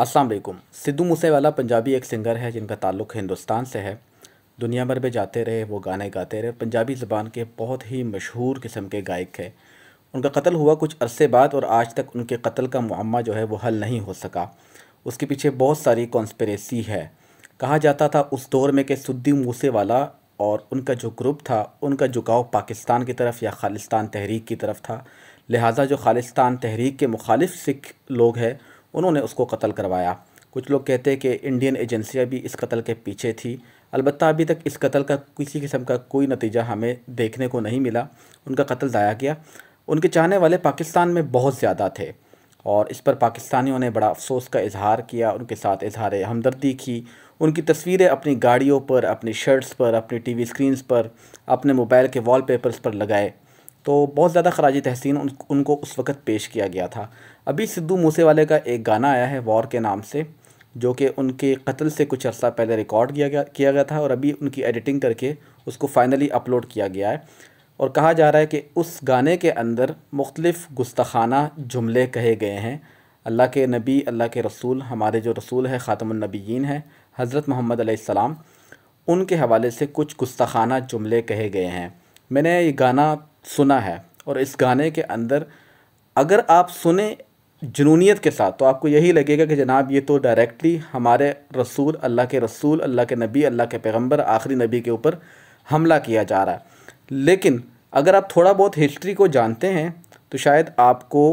असलम सिद्धू मूसेवाला पंजाबी एक सिंगर है जिनका ताल्लुक हिंदुस्तान से है दुनिया भर में जाते रहे वो गाने गाते रहे पंजाबी ज़बान के बहुत ही मशहूर किस्म के गायक है उनका कत्ल हुआ कुछ अरसे बाद और आज तक उनके कत्ल का मामा जो है वो हल नहीं हो सका उसके पीछे बहुत सारी कॉन्स्परेसी है कहा जाता था उस दौर में कि सिद्धू मूसेवाला और उनका जो ग्रुप था उनका झुकाव पाकिस्तान की तरफ या खालिस्तान तहरीक की तरफ था लिहाजा जो खालिस्तान तहरीक के मुखालिफ सिख लोग हैं उन्होंने उसको कत्ल करवाया कुछ लोग कहते हैं कि इंडियन एजेंसियाँ भी इस कत्ल के पीछे थी अलबत् अभी तक इस कत्ल का किसी किस्म का कोई नतीजा हमें देखने को नहीं मिला उनका कत्ल दाया गया उनके चाहने वाले पाकिस्तान में बहुत ज़्यादा थे और इस पर पाकिस्तानियों ने बड़ा अफसोस का इजहार किया उनके साथ इजहार हमदर्दी की उनकी तस्वीरें अपनी गाड़ियों पर अपनी शर्ट्स पर अपनी टीवी स्क्रीन्स पर अपने मोबाइल के वॉलपेपर्स पर लगाए तो बहुत ज़्यादा खराज तहसीन उनको उस वक़्त पेश किया गया था अभी सिद्धू मूसेवाले का एक गाना आया है वॉर के नाम से जो कि उनके कत्ल से कुछ अर्सा पहले रिकॉर्ड किया गया किया गया था और अभी उनकी एडिटिंग करके उसको फ़ाइनली अपलोड किया गया है और कहा जा रहा है कि उस गाने के अंदर मुख्तलिफ़ गुस्ताखाना जुमले कहे गए हैं अल्लाह के नबी अल्लाह के रसूल हमारे जो रसूल है ख़ातमनबीन है हज़रत मोहम्मद उनके हवाले से कुछ गुस्ताखाना जुमले कहे गए हैं मैंने ये गाना सुना है और इस गाने के अंदर अगर आप सुने जुनूनीत के साथ तो आपको यही लगेगा कि जनाब ये तो डायरेक्टली हमारे रसूल अल्लाह के रसूल अल्लाह के नबी अल्लाह के पैगंबर आखिरी नबी के ऊपर हमला किया जा रहा है लेकिन अगर आप थोड़ा बहुत हिस्ट्री को जानते हैं तो शायद आपको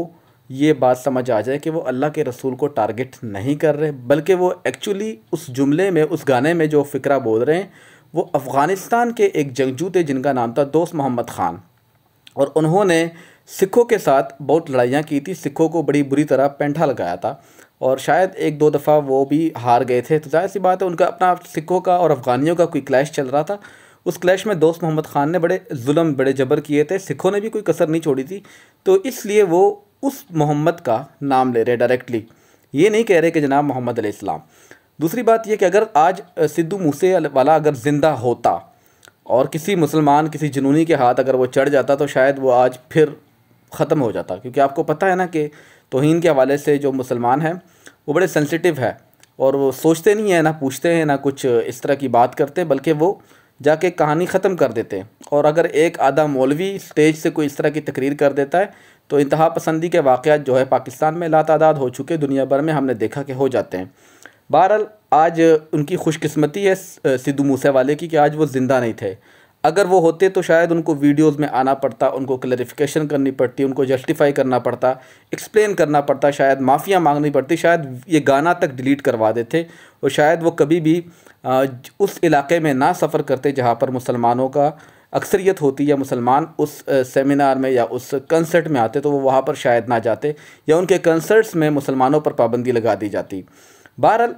ये बात समझ आ जाए कि वो अल्लाह के रसूल को टारगेट नहीं कर रहे बल्कि वो एक्चुअली उस जुमले में उस गाने में जो फ़िक्रा बोल रहे हैं वो अफ़गानिस्तान के एक जंगजू थे जिनका नाम था दोस्त मोहम्मद ख़ान और उन्होंने सिखों के साथ बहुत लड़ाइयाँ की थी सिखों को बड़ी बुरी तरह पैंठा लगाया था और शायद एक दो दफ़ा वो भी हार गए थे तो जाहिर सी बात है उनका अपना सिखों का और अफ़गानियों का कोई क्लैश चल रहा था उस क्लैश में दोस्त मोहम्मद ख़ान ने बड़े जुल्म बड़े जबर किए थे सिखों ने भी कोई कसर नहीं छोड़ी थी तो इसलिए वो उस मोहम्मद का नाम ले रहे डायरेक्टली ये नहीं कह रहे कि जनाब मोहम्मद अलैहिस्सलाम दूसरी बात यह कि अगर आज सिद्धू मूसे वाला अगर ज़िंदा होता और किसी मुसलमान किसी जुनूनी के हाथ अगर वो चढ़ जाता तो शायद वो आज फिर ख़त्म हो जाता क्योंकि आपको पता है ना कि तोहन के हवाले से जो मुसलमान हैं वो बड़े सेंसिटिव है और वो सोचते नहीं हैं ना पूछते हैं ना कुछ इस तरह की बात करते बल्कि वो जाके कहानी ख़त्म कर देते हैं और अगर एक आधा मौलवी स्टेज से कोई इस तरह की तकरीर कर देता है तो इंतहा पसंदी के वाक़ जो है पाकिस्तान में लातादाद हो चुके दुनिया भर में हमने देखा कि हो जाते हैं बहरहाल आज उनकी खुशकिस्मती है सिद्धू मूसे वाले की कि आज वो ज़िंदा नहीं थे अगर वो होते तो शायद उनको वीडियोस में आना पड़ता उनको क्लरिफिकेशन करनी पड़ती उनको जस्टिफाई करना पड़ता एक्सप्लेन करना पड़ता शायद माफ़ियाँ मांगनी पड़ती शायद ये गाना तक डिलीट करवा देते और शायद वो कभी भी उस इलाके में ना सफ़र करते जहाँ पर मुसलमानों का अक्सरियत होती या मुसलमान उस सेमिनार में या उस कंसर्ट में आते तो वो वहाँ पर शायद ना जाते या उनके कंसर्ट्स में मुसलमानों पर पाबंदी लगा दी जाती बहरहाल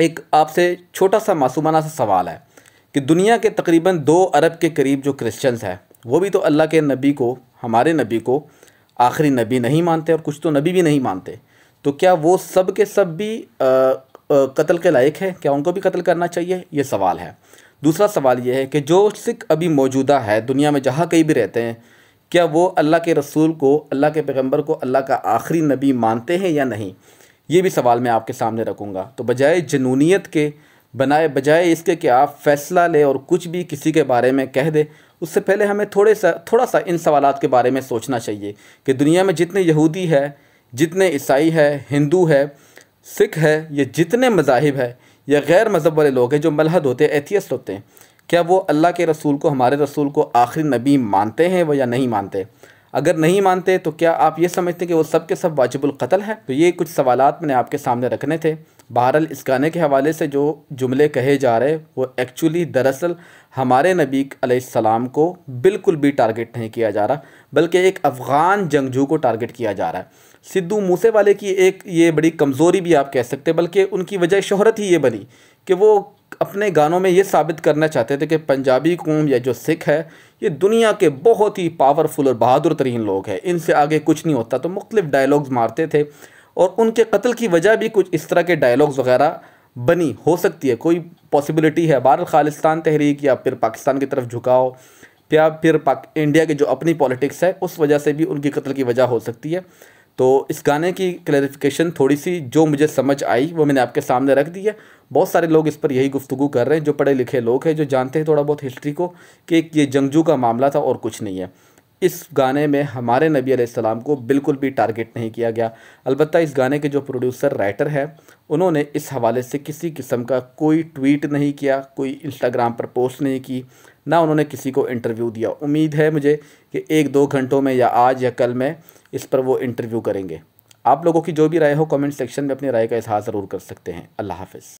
एक आपसे छोटा सा मासूमाना सा सवाल है कि दुनिया के तकरीबन दो अरब के करीब जो क्रिश्चियंस हैं वो भी तो अल्लाह के नबी को हमारे नबी को आखिरी नबी नहीं मानते और कुछ तो नबी भी नहीं मानते तो क्या वो सब के सब भी कत्ल के लायक है क्या उनको भी कत्ल करना चाहिए ये सवाल है दूसरा सवाल ये है कि जो सिख अभी मौजूदा है दुनिया में जहाँ कहीं भी रहते हैं क्या वो अल्लाह के रसूल को अल्लाह के पैगम्बर को अल्लाह का आखिरी नबी मानते हैं या नहीं ये भी सवाल मैं आपके सामने रखूँगा तो बजाय जनूनीत के बनाए बजाय इसके कि आप फैसला ले और कुछ भी किसी के बारे में कह दे उससे पहले हमें थोड़े सा थोड़ा सा इन सवाल के बारे में सोचना चाहिए कि दुनिया में जितने यहूदी है जितने ईसाई है हिंदू है सिख है या जितने मज़ाहब है या गैर मज़हब वाले लोग हैं जो मलहद होते हैं एथियस होते हैं क्या वो अल्लाह के रसूल को हमारे रसूल को आखिरी नबी मानते हैं वह या नहीं मानते अगर नहीं मानते तो क्या आप ये समझते हैं कि वो सब के सब वाजिबुल कत्ल है तो ये कुछ सवाल मैंने आपके सामने रखने थे बहरहाल इस गाने के हवाले से जो जुमले कहे जा रहे वो एक्चुअली दरअसल हमारे नबी सलाम को बिल्कुल भी टारगेट नहीं किया जा रहा बल्कि एक अफ़गान जंगजू को टारगेट किया जा रहा है सिद्धू मूसे वाले की एक ये बड़ी कमज़ोरी भी आप कह सकते बल्कि उनकी वजह शहरत ही ये बनी कि वो अपने गानों में ये साबित करना चाहते थे कि पंजाबी कौम या जो सिख है ये दुनिया के बहुत ही पावरफुल और बहादुर तरीन लोग हैं इनसे आगे कुछ नहीं होता तो मुख्तफ डायलॉग्स मारते थे और उनके कत्ल की वजह भी कुछ इस तरह के डायलॉग्स वगैरह बनी हो सकती है कोई पॉसिबिलिटी है बार खालिस्तान तहरीक या फिर पाकिस्तान की तरफ झुकाओ या फिर पाक इंडिया की जो अपनी पॉलिटिक्स है उस वजह से भी उनकी कत्ल की वजह हो सकती है तो इस गाने की क्लैरिफिकेशन थोड़ी सी जो मुझे समझ आई वो मैंने आपके सामने रख दी है बहुत सारे लोग इस पर यही गुफ्तु कर रहे हैं जो पढ़े लिखे लोग हैं जो जानते हैं थोड़ा बहुत हिस्ट्री को कि ये जंगजू का मामला था और कुछ नहीं है इस गाने में हमारे नबी आसमाम को बिल्कुल भी टारगेट नहीं किया गया अलबत्त इस गाने के जो प्रोड्यूसर राइटर है उन्होंने इस हवाले से किसी किस्म का कोई ट्वीट नहीं किया कोई इंस्टाग्राम पर पोस्ट नहीं की ना उन्होंने किसी को इंटरव्यू दिया उम्मीद है मुझे कि एक दो घंटों में या आज या कल में इस पर वो इंटरव्यू करेंगे आप लोगों की जो भी राय हो कमेंट सेक्शन में अपनी राय का इजहार ज़रूर कर सकते हैं अल्लाह हाफिज़